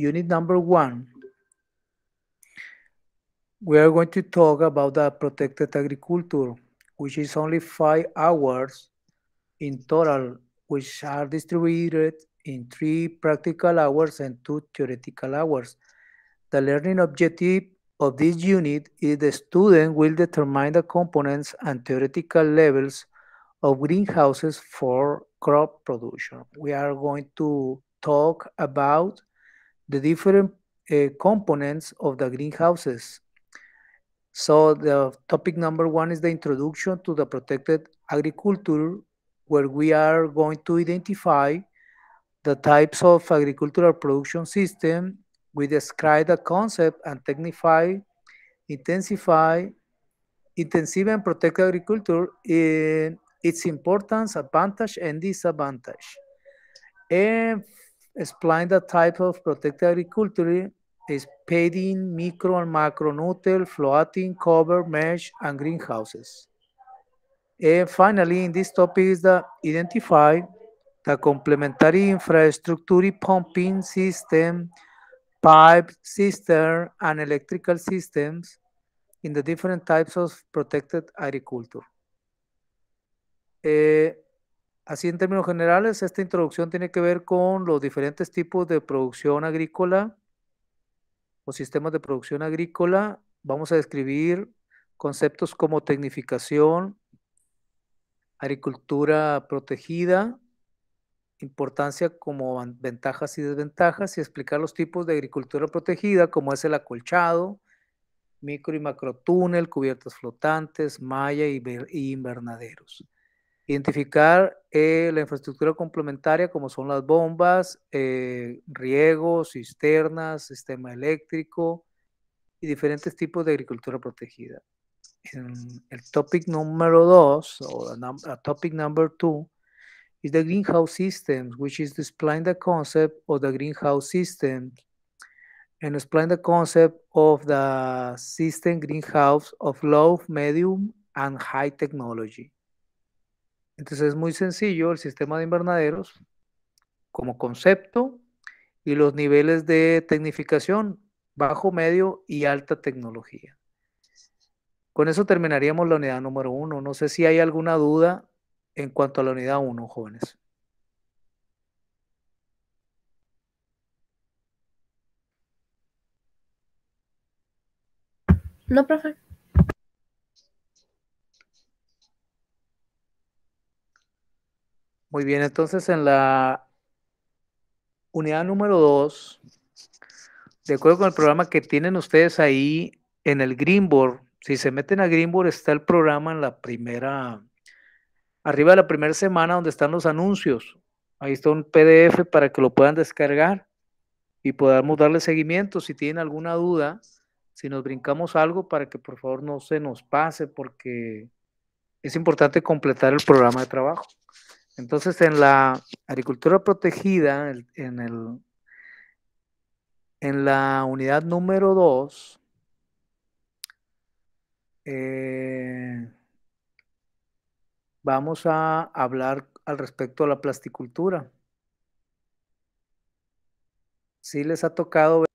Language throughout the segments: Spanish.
unit number one, we are going to talk about the protected agriculture, which is only five hours in total, which are distributed in three practical hours and two theoretical hours. The learning objective of this unit is the student will determine the components and theoretical levels of greenhouses for crop production. We are going to talk about the different uh, components of the greenhouses. So the topic number one is the introduction to the protected agriculture, where we are going to identify the types of agricultural production system. We describe the concept and technify, intensify, intensive and protected agriculture in its importance, advantage, and disadvantage. And explain the type of protected agriculture is padding, micro and macro nutrient, floating, cover, mesh, and greenhouses. And finally, in this topic is the identify the complementary infrastructure pumping system, pipe system, and electrical systems in the different types of protected agriculture. Uh, Así en términos generales, esta introducción tiene que ver con los diferentes tipos de producción agrícola o sistemas de producción agrícola. Vamos a describir conceptos como tecnificación, agricultura protegida, importancia como ventajas y desventajas y explicar los tipos de agricultura protegida como es el acolchado, micro y macro túnel, cubiertas flotantes, malla y invernaderos. Identificar eh, la infraestructura complementaria como son las bombas, eh, riegos, cisternas, sistema eléctrico y diferentes tipos de agricultura protegida. el topic número dos, o topic number two, is the greenhouse systems, which is displaying the concept of the greenhouse system and explain the concept of the system greenhouse of low, medium, and high technology. Entonces es muy sencillo el sistema de invernaderos como concepto y los niveles de tecnificación, bajo, medio y alta tecnología. Con eso terminaríamos la unidad número uno. No sé si hay alguna duda en cuanto a la unidad uno, jóvenes. No, profe. Muy bien, entonces en la unidad número 2, de acuerdo con el programa que tienen ustedes ahí en el Greenboard, si se meten a Greenboard está el programa en la primera, arriba de la primera semana donde están los anuncios. Ahí está un PDF para que lo puedan descargar y podamos darle seguimiento. Si tienen alguna duda, si nos brincamos algo para que por favor no se nos pase porque es importante completar el programa de trabajo. Entonces, en la agricultura protegida, en, en la unidad número 2, eh, vamos a hablar al respecto de la plasticultura. Si sí les ha tocado ver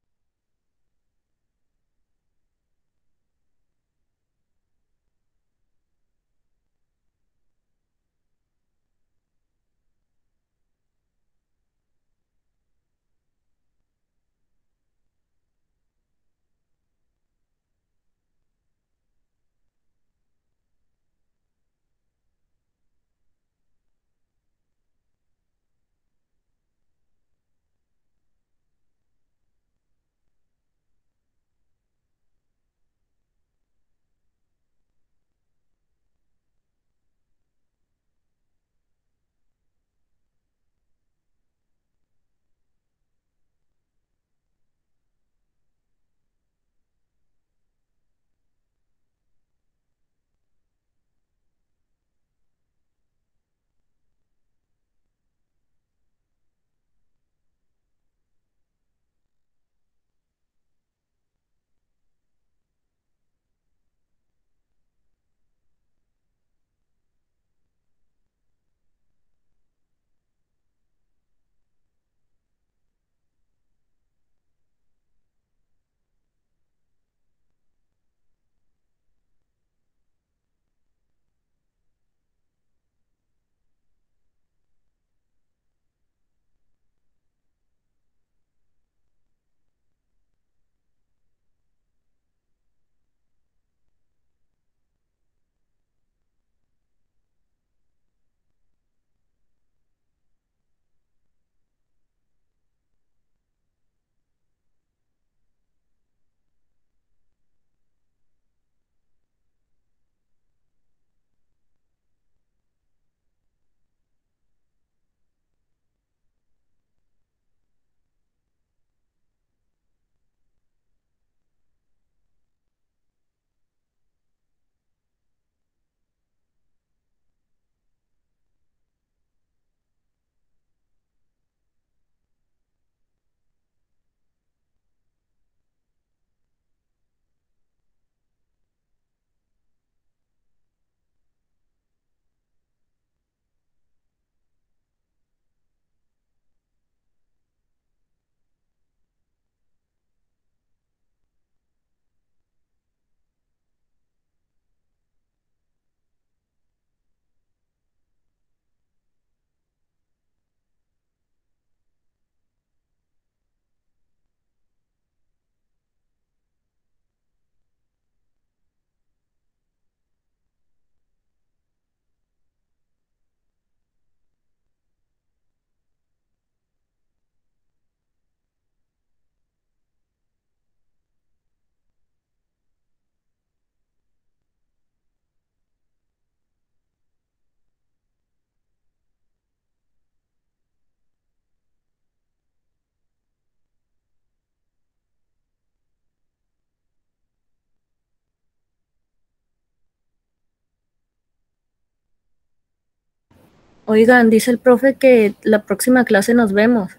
Oigan, dice el profe que la próxima clase nos vemos,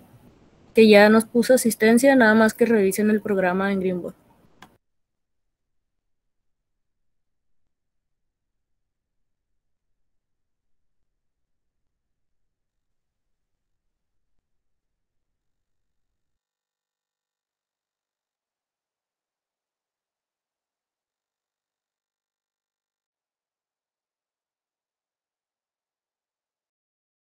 que ya nos puso asistencia, nada más que revisen el programa en Greenwood.